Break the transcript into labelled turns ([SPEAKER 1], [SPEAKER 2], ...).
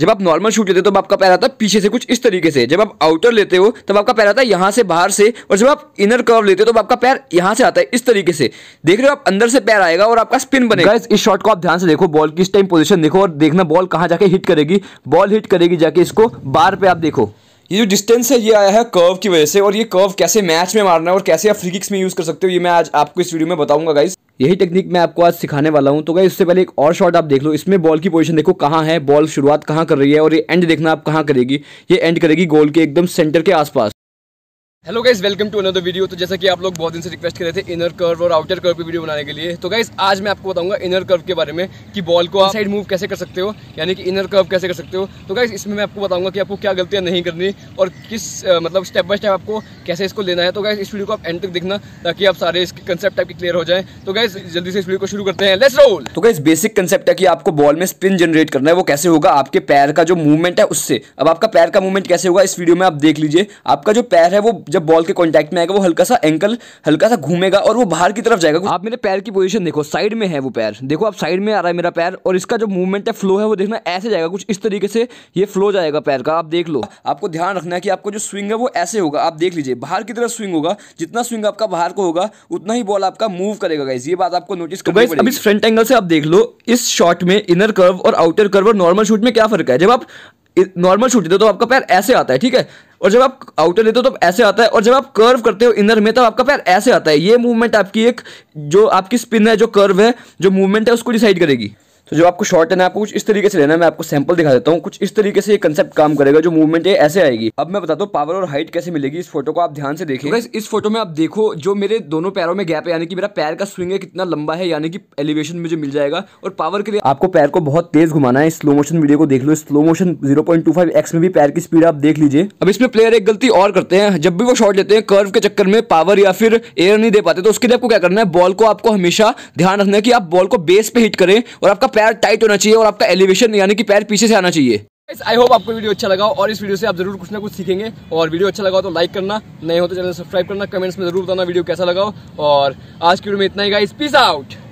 [SPEAKER 1] जब आप normal shoot लेते हो तब तो आपका पैर आता है पीछे से कुछ इस तरीके से जब आप आउटर लेते हो तब आपका पैर आता है यहाँ से बाहर से और जब आप इनर कर्व लेते हो तब तो आपका पैर यहाँ से आता है इस तरीके से देख रहे हो आप अंदर से पैर आएगा और आपका स्पिन बनेगा इस शॉट को आप ध्यान से देखो बॉल की इस टाइम पोजिशन देखो और देखना बॉल कहाँ जाके हिट करेगी बॉल हिट करेगी जाके इसको बार पे आप देखो ये जो डिस्टेंस है ये आया है कर्व की वजह से और ये कर्व कैसे मैच में मारना है और कैसे आप फ्री किक्स में यूज़ कर सकते हो ये मैं आज आपको इस वीडियो में बताऊंगा गाइस यही टेक्निक मैं आपको आज सिखाने वाला हूं तो गई उससे पहले एक और शॉट आप देख लो इसमें बॉल की पोजीशन देखो कहाँ है बॉल शुरुआत कहाँ कर रही है और ये एंड देखना आप कहाँ करेगी ये एंड करेगी गोल के एकदम सेंटर के आसपास
[SPEAKER 2] hello guys welcome to another video तो जैसा कि आप लोग बहुत दिन से रिक्वेस्ट कर रहे थे इनर कर्व और आउटर कर्व की वीडियो बनाने के लिए तो गाइज आज मैं आपको बताऊंगा इनर कर्व के बारे में कि बॉल को आप साइड मूव कैसे कर सकते हो यानी कि इनर कर्व कैसे कर सकते हो तो गाइज इसमें मैं आपको बताऊंगा कि आपको क्या गलतियां नहीं करनी और किस आ, मतलब स्टेप बाय स्टेप आपको कैसे इसको लेना है तो गाइज इस वीडियो को आप एंड तक देखना ताकि आप सारे इसके कंसेप्ट आपके क्लियर हो जाए तो गाइज जल्दी से इस वीडियो को शुरू करते हैं लेट्स रोल
[SPEAKER 1] तो गाइज बेसिक कंसेप्ट है कि आपको बॉल में स्पिन जनरेट करना है वो कैसे होगा आपके पैर का जो मूवमेंट है उससे अब आपका पैर का मूवमेंट कैसे होगा इस वीडियो में आप देख लीजिए आपका जो पैर है वो जब बॉल के कॉन्टैक्ट में आएगा वो हल्का सा एंकल हल्का सा घूमेगा और वो बाहर की तरफ जाएगा आप मेरे पैर की पोजिशन देखो साइड में है वो पैर देखो आप साइड में आ रहा है मेरा पैर और इसका जो मूवमेंट है फ्लो है वो देखना ऐसे जाएगा कुछ इस तरीके से ये फ्लो जाएगा पैर का आप देख लो आपको ध्यान रखना है कि आपको जो स्विंग है वो ऐसे होगा आप देख लीजिए बाहर की तरफ स्विंग होगा जितना स्विंग आपका बाहर को होगा उतना ही बॉल आपका मूव करेगा गाइज ये बात आपको नोटिस तो गाइज अब इस फ्रंट एंगल से आप देख लो इस शॉट में इनर कर्व और आउटर कर्व और नॉर्मल शूट में क्या फर्क है जब आप नॉर्मल शूट हो तो आपका पैर ऐसे आता है ठीक है और जब आप आउटर लेते हो तो ऐसे आता है और जब आप कर्व करते हो इनर में तो आपका पैर ऐसे आता है ये मूवमेंट आपकी एक जो आपकी स्पिन है जो कर्व है जो मूवमेंट है उसको डिसाइड करेगी तो जो आपको शॉर्ट लेना है आपको कुछ इस तरीके से लेना है मैं आपको सैंपल दिखा देता हूँ कुछ इस तरीके से ये कंसेप्ट काम करेगा जो मूवमेंट है ऐसे आएगी अब मैं बताता हूँ पावर और हाइट कैसे मिलेगी इस फोटो को आप ध्यान से देखें तो इस फोटो में आप देखो जो मेरे दोनों पैरों में गैप है यानी कि मेरा पैर का स्विंग है कितना लंबा है यानी कि एलिवेशन मुझे मिल जाएगा और पावर के लिए आपको पैर को बहुत तेज घुमाना है स्लो मोशन वीडियो को देख लो स्लो मोशन जीरो में भी पैर की स्पीड आप देख लीजिए अब इसमें प्लेयर एक गलती और करते हैं जब भी वो शॉर्ट लेते हैं कर्व के चक्कर में पावर या फिर एयर नहीं दे पाते तो उसके लिए आपको क्या करना है बॉल को आपको हमेशा ध्यान रखना है कि आप बॉल को बेस पे हिट करें और आपका पैर टाइट होना चाहिए और आपका एलिवेशन यानी कि पैर पीछे से आना चाहिए
[SPEAKER 2] आई होप आपको वीडियो अच्छा लगा और इस वीडियो से आप जरूर कुछ ना कुछ सीखेंगे और वीडियो अच्छा लगा तो लाइक करना नए हो तो चैनल सब्सक्राइब करना कमेंट्स में जरूर बताना वीडियो कैसा लगाओ और आज की वीडियो में इतना ही गाइस पीस आउट